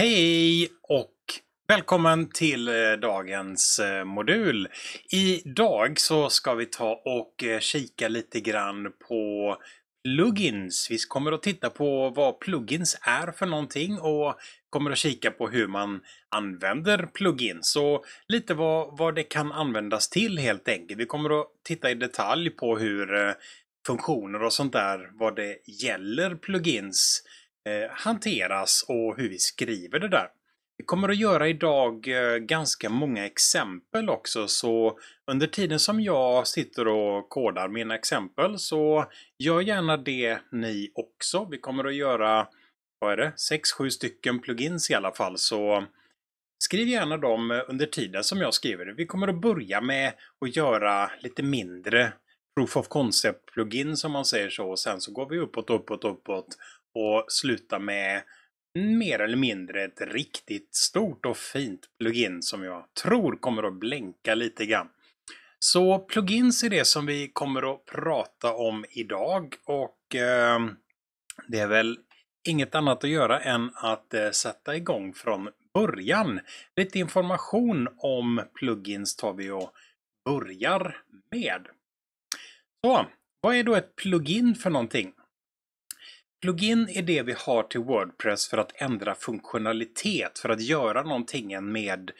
Hej och välkommen till eh, dagens eh, modul. Idag så ska vi ta och eh, kika lite grann på plugins. Vi kommer att titta på vad plugins är för någonting och kommer att kika på hur man använder plugins och lite vad, vad det kan användas till helt enkelt. Vi kommer att titta i detalj på hur funktioner och sånt där, vad det gäller plugins Eh, hanteras och hur vi skriver det där. Vi kommer att göra idag eh, ganska många exempel också så under tiden som jag sitter och kodar mina exempel så gör gärna det ni också. Vi kommer att göra, vad är det, 6-7 stycken plugins i alla fall så skriv gärna dem eh, under tiden som jag skriver det. Vi kommer att börja med att göra lite mindre proof of concept plugin som man säger så och sen så går vi uppåt, uppåt, uppåt och sluta med mer eller mindre ett riktigt stort och fint plugin som jag tror kommer att blänka lite grann. Så plugins är det som vi kommer att prata om idag och eh, det är väl inget annat att göra än att eh, sätta igång från början. Lite information om plugins tar vi och börjar med. Så, vad är då ett plugin för någonting? Plugin är det vi har till Wordpress för att ändra funktionalitet, för att göra någonting med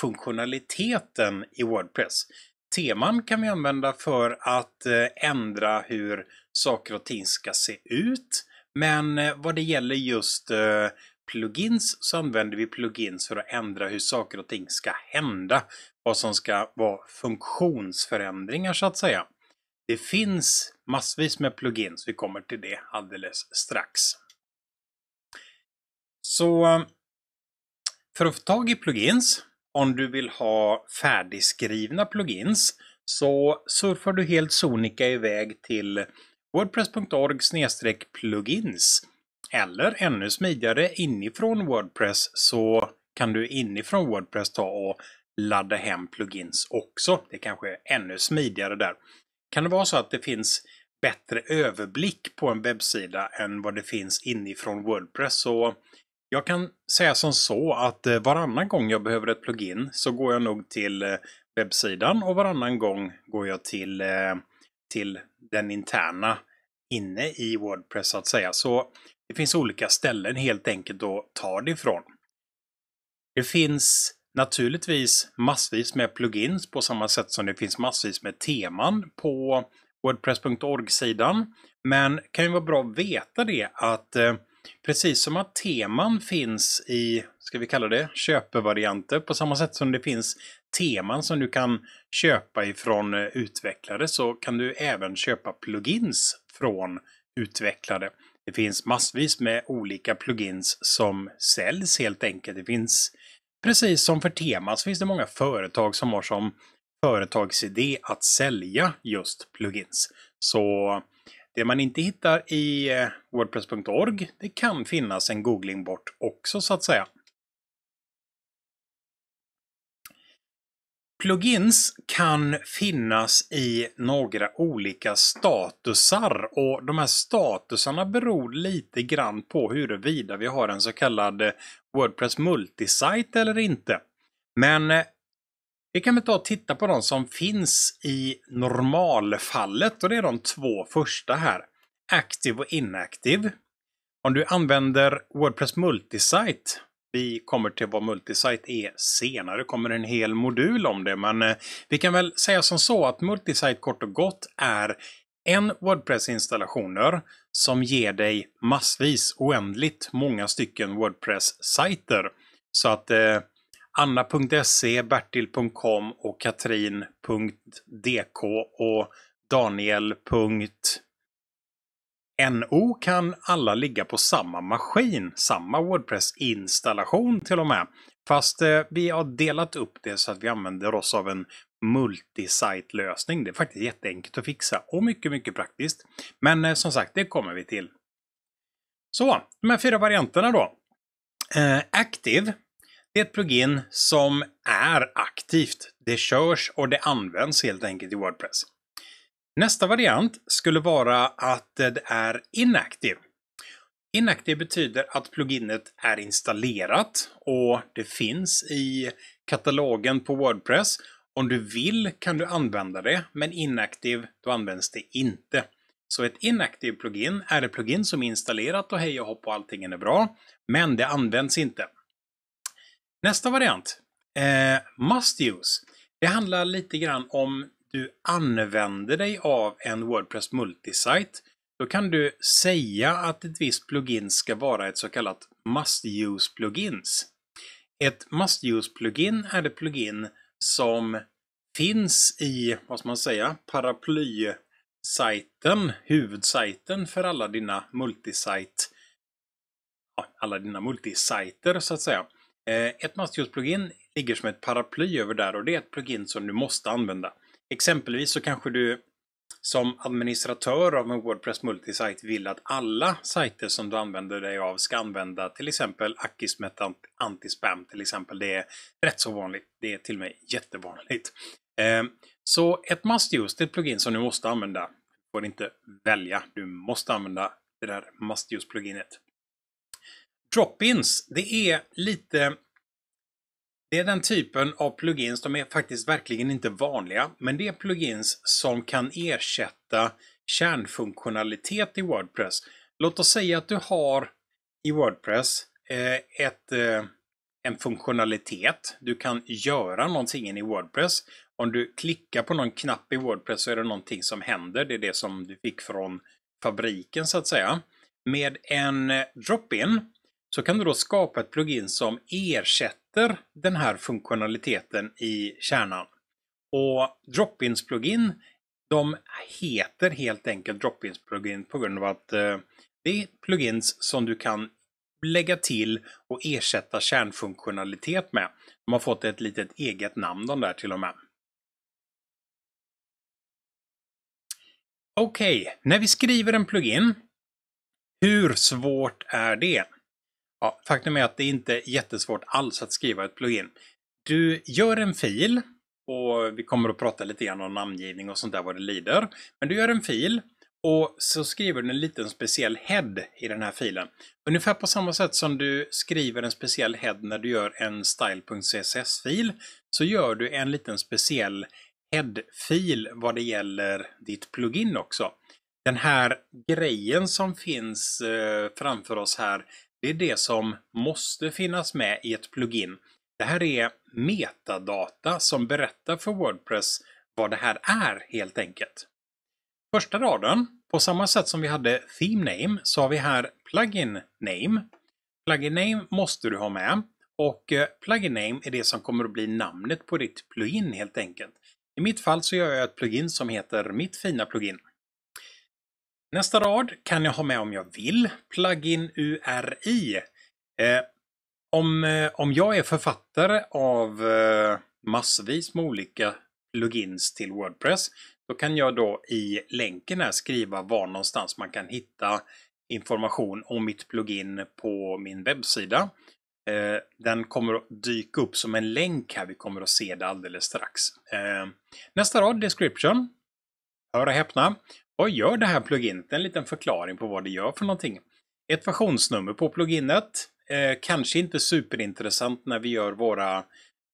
funktionaliteten i Wordpress. Teman kan vi använda för att eh, ändra hur saker och ting ska se ut. Men eh, vad det gäller just eh, plugins så använder vi plugins för att ändra hur saker och ting ska hända. Vad som ska vara funktionsförändringar så att säga. Det finns massvis med plugins. Vi kommer till det alldeles strax. Så eh, för att få tag i plugins, om du vill ha färdigskrivna plugins, så surfar du helt sonika iväg till wordpress.org plugins. Eller ännu smidigare inifrån Wordpress så kan du inifrån Wordpress ta och ladda hem plugins också. Det kanske är ännu smidigare där. Kan det vara så att det finns bättre överblick på en webbsida än vad det finns inifrån Wordpress? Så jag kan säga som så att eh, varannan gång jag behöver ett plugin så går jag nog till eh, webbsidan och varannan gång går jag till, eh, till den interna inne i Wordpress så att säga. Så det finns olika ställen helt enkelt att ta det ifrån. Det finns Naturligtvis massvis med plugins på samma sätt som det finns massvis med teman på Wordpress.org-sidan. Men kan ju vara bra att veta det att eh, precis som att teman finns i, ska vi kalla det, köpevarianter på samma sätt som det finns teman som du kan köpa ifrån eh, utvecklare så kan du även köpa plugins från utvecklare. Det finns massvis med olika plugins som säljs helt enkelt. Det finns Precis som för Tema så finns det många företag som har som företagsidé att sälja just plugins. Så det man inte hittar i eh, Wordpress.org, det kan finnas en googling bort också så att säga. plugins kan finnas i några olika statusar och de här statusarna beror lite grann på huruvida vi har en så kallad eh, Wordpress multisite eller inte. Men eh, vi kan väl ta och titta på de som finns i normalfallet och det är de två första här. Active och inactive. Om du använder Wordpress multisite vi kommer till vad multisite är e senare. kommer en hel modul om det, men eh, vi kan väl säga som så att multisite kort och gott är en Wordpress-installationer som ger dig massvis, oändligt många stycken Wordpress-sajter. Så att eh, Anna.se, Bertil.com och Katrin.dk och Daniel. NO kan alla ligga på samma maskin, samma Wordpress-installation till och med. Fast eh, vi har delat upp det så att vi använder oss av en multisite-lösning. Det är faktiskt jätteenkelt att fixa och mycket, mycket praktiskt. Men eh, som sagt, det kommer vi till. Så, de här fyra varianterna då. Eh, Active, det är ett plugin som är aktivt. Det körs och det används helt enkelt i Wordpress. Nästa variant skulle vara att det är inactive. Inactive betyder att pluginet är installerat och det finns i katalogen på Wordpress. Om du vill kan du använda det, men inactive, då används det inte. Så ett inactive plugin är ett plugin som är installerat och hej och hopp och allting är bra, men det används inte. Nästa variant, eh, must use. Det handlar lite grann om du använder dig av en Wordpress multisite, då kan du säga att ett visst plugin ska vara ett så kallat must use plugins. Ett must use plugin är det plugin som finns i, vad ska man säga, paraplysajten, huvudsajten för alla dina multisite, alla dina multisajter så att säga. Eh, ett must use plugin ligger som ett paraply över där och det är ett plugin som du måste använda. Exempelvis så kanske du som administratör av en Wordpress multisite vill att alla sajter som du använder dig av ska använda till exempel Akis med anti till exempel. Det är rätt så vanligt. Det är till och med jättevanligt. Ehm, så ett must use, det är ett plugin som du måste använda. Du får inte välja, du måste använda det där must use-pluginet. Drop-ins, det är lite det är den typen av plugins, de är faktiskt verkligen inte vanliga, men det är plugins som kan ersätta kärnfunktionalitet i Wordpress. Låt oss säga att du har i Wordpress eh, ett, eh, en funktionalitet. Du kan göra någonting i Wordpress. Om du klickar på någon knapp i Wordpress så är det någonting som händer. Det är det som du fick från fabriken så att säga. Med en drop-in så kan du då skapa ett plugin som ersätter sätter den här funktionaliteten i kärnan. Och Drop-ins plugin, de heter helt enkelt Drop-ins plugin på grund av att eh, det är plugins som du kan lägga till och ersätta kärnfunktionalitet med. De har fått ett litet eget namn de där till och med. Okej, okay. när vi skriver en plugin, hur svårt är det? Ja, faktum är att det inte är jättesvårt alls att skriva ett plugin. Du gör en fil och vi kommer att prata lite grann om namngivning och sånt där vad det lider. Men du gör en fil och så skriver du en liten speciell head i den här filen. Ungefär på samma sätt som du skriver en speciell head när du gör en style.css-fil så gör du en liten speciell head-fil vad det gäller ditt plugin också. Den här grejen som finns eh, framför oss här det är det som måste finnas med i ett plugin. Det här är metadata som berättar för Wordpress vad det här är helt enkelt. Första raden, på samma sätt som vi hade Theme Name så har vi här Plugin Name. Plugin Name måste du ha med och eh, Plugin Name är det som kommer att bli namnet på ditt plugin helt enkelt. I mitt fall så gör jag ett plugin som heter Mitt fina plugin. Nästa rad kan jag ha med om jag vill. Plugin URI. Eh, om, eh, om jag är författare av eh, massvis med olika plugins till Wordpress, då kan jag då i länken här skriva var någonstans man kan hitta information om mitt plugin på min webbsida. Eh, den kommer att dyka upp som en länk här. Vi kommer att se det alldeles strax. Eh, nästa rad, description. Hör och häpna. Vad gör det här pluginet? En liten förklaring på vad det gör för någonting. Ett versionsnummer på pluginet. Eh, kanske inte superintressant när vi gör våra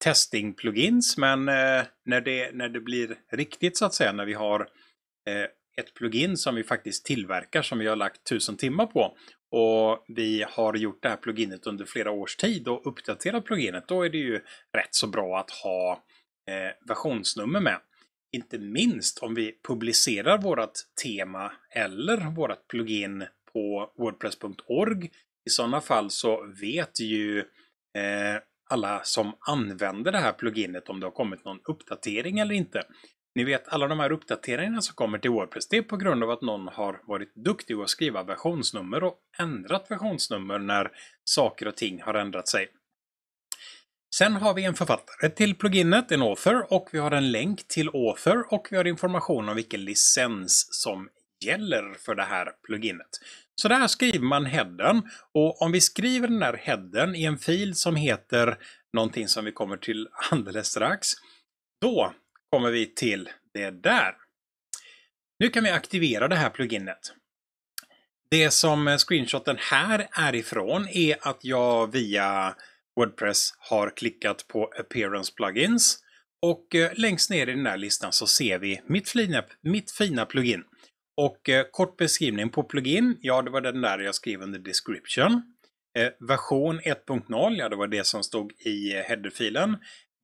testing-plugins, men eh, när, det, när det blir riktigt så att säga, när vi har eh, ett plugin som vi faktiskt tillverkar som vi har lagt tusen timmar på och vi har gjort det här pluginet under flera års tid och uppdaterat pluginet, då är det ju rätt så bra att ha eh, versionsnummer med. Inte minst om vi publicerar vårt tema eller vårt plugin på wordpress.org. I sådana fall så vet ju eh, alla som använder det här pluginet om det har kommit någon uppdatering eller inte. Ni vet alla de här uppdateringarna som kommer till Wordpress, det är på grund av att någon har varit duktig att skriva versionsnummer och ändrat versionsnummer när saker och ting har ändrat sig. Sen har vi en författare till pluginet, en author, och vi har en länk till author och vi har information om vilken licens som gäller för det här pluginet. Så där skriver man headen och om vi skriver den här headen i en fil som heter någonting som vi kommer till alldeles strax, då kommer vi till det där. Nu kan vi aktivera det här pluginet. Det som screenshoten här är ifrån är att jag via Wordpress har klickat på Appearance Plugins. Och eh, längst ner i den här listan så ser vi mitt fina, mitt fina plugin. Och eh, kort beskrivning på plugin, ja det var den där jag skrev under description. Eh, version 1.0, ja det var det som stod i eh, headerfilen.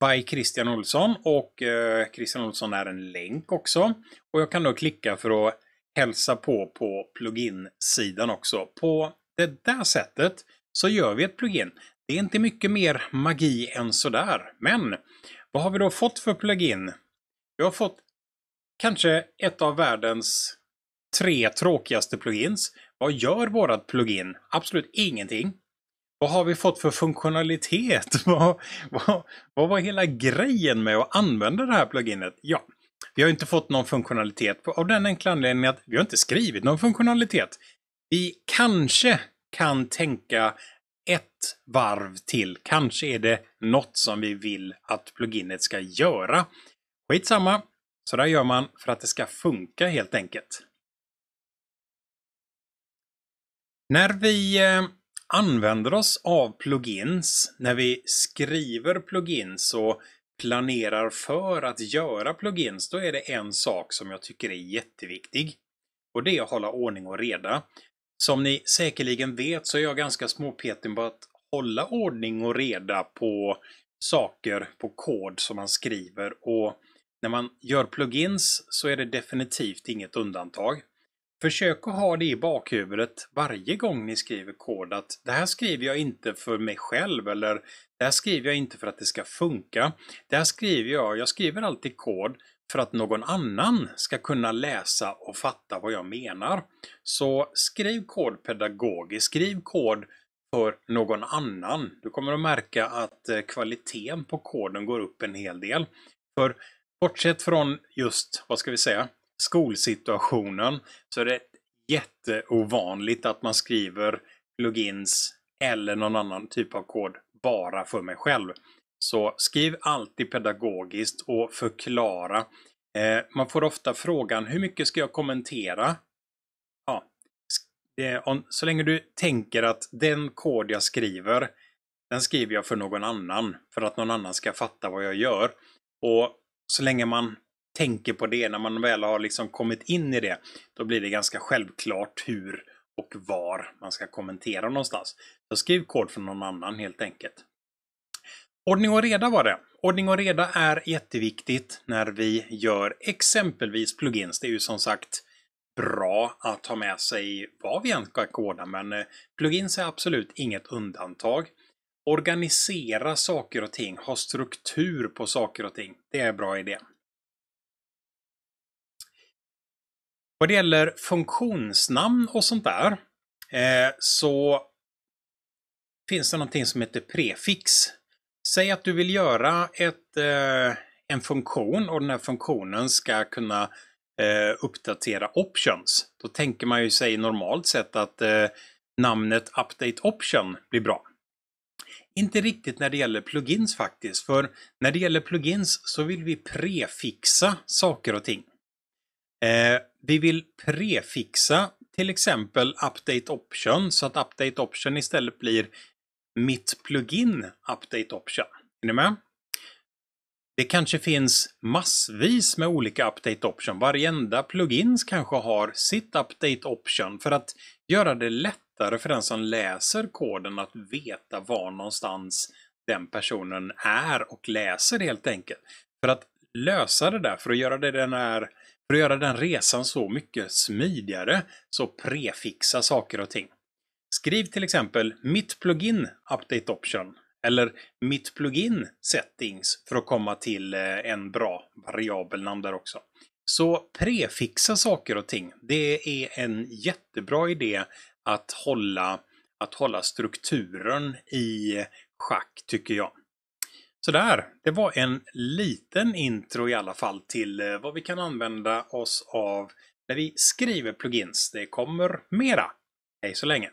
By Christian Olsson och eh, Christian Olsson är en länk också. Och jag kan då klicka för att hälsa på på plugin-sidan också. På det där sättet så gör vi ett plugin. Det är inte mycket mer magi än sådär. Men vad har vi då fått för plugin? Vi har fått kanske ett av världens tre tråkigaste plugins. Vad gör vårat plugin? Absolut ingenting. Vad har vi fått för funktionalitet? Vad, vad, vad var hela grejen med att använda det här pluginet? Ja, vi har inte fått någon funktionalitet av den enkla anledningen att vi har inte skrivit någon funktionalitet. Vi kanske kan tänka ett varv till. Kanske är det något som vi vill att pluginet ska göra. Skitsamma, så där gör man för att det ska funka helt enkelt. När vi eh, använder oss av plugins, när vi skriver plugins och planerar för att göra plugins, då är det en sak som jag tycker är jätteviktig. Och det är att hålla ordning och reda. Som ni säkerligen vet så är jag ganska småpetig på att hålla ordning och reda på saker på kod som man skriver och när man gör plugins så är det definitivt inget undantag. Försök att ha det i bakhuvudet varje gång ni skriver kod att det här skriver jag inte för mig själv eller det här skriver jag inte för att det ska funka. Det här skriver jag, jag skriver alltid kod för att någon annan ska kunna läsa och fatta vad jag menar. Så skriv kod pedagogiskt, skriv kod för någon annan. Du kommer att märka att eh, kvaliteten på koden går upp en hel del. För bortsett från just, vad ska vi säga, skolsituationen så är det jätteovanligt att man skriver plugins eller någon annan typ av kod bara för mig själv. Så skriv alltid pedagogiskt och förklara. Eh, man får ofta frågan, hur mycket ska jag kommentera? Ja, eh, om, så länge du tänker att den kod jag skriver, den skriver jag för någon annan, för att någon annan ska fatta vad jag gör. Och så länge man tänker på det, när man väl har liksom kommit in i det, då blir det ganska självklart hur och var man ska kommentera någonstans. Så skriv kod från någon annan helt enkelt. Ordning och reda var det. Ordning och reda är jätteviktigt när vi gör exempelvis plugins. Det är ju som sagt bra att ha med sig vad vi än ska koda, men eh, plugins är absolut inget undantag. Organisera saker och ting, ha struktur på saker och ting. Det är en bra idé. Vad det gäller funktionsnamn och sånt där eh, så finns det någonting som heter prefix Säg att du vill göra ett, eh, en funktion och den här funktionen ska kunna eh, uppdatera options. Då tänker man ju sig normalt sett att eh, namnet update option blir bra. Inte riktigt när det gäller plugins faktiskt, för när det gäller plugins så vill vi prefixa saker och ting. Eh, vi vill prefixa till exempel update option så att update option istället blir mitt plugin Update Option. Är ni med? Det kanske finns massvis med olika Update Option. Varenda plugins kanske har sitt Update Option för att göra det lättare för den som läser koden att veta var någonstans den personen är och läser helt enkelt. För att lösa det där, för att göra det den är för att göra den resan så mycket smidigare så prefixa saker och ting. Skriv till exempel mitt plugin update option eller mitt plugin settings för att komma till eh, en bra variabelnamn där också. Så prefixa saker och ting. Det är en jättebra idé att hålla, att hålla strukturen i schack tycker jag. Sådär, det var en liten intro i alla fall till eh, vad vi kan använda oss av när vi skriver plugins. Det kommer mera. Hej så länge!